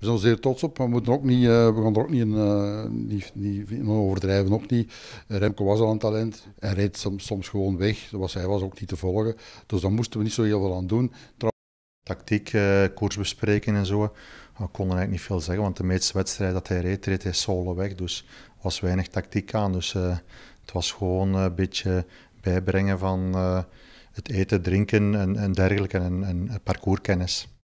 we zijn zeer trots op, maar we, moeten ook niet, eh, we gaan er ook niet in, eh, niet, niet, overdrijven. Ook niet. Remco was al een talent en reed soms, soms gewoon weg. Was, hij was ook niet te volgen. Dus daar moesten we niet zo heel veel aan doen. Tactiek, uh, eh, koersbespreken en zo. We konden eigenlijk niet veel zeggen, want de meeste wedstrijden dat hij reed, reed hij solo weg. Dus was weinig tactiek aan. Dus het was gewoon een beetje bijbrengen van het eten, drinken en, en dergelijke en, en parcourskennis.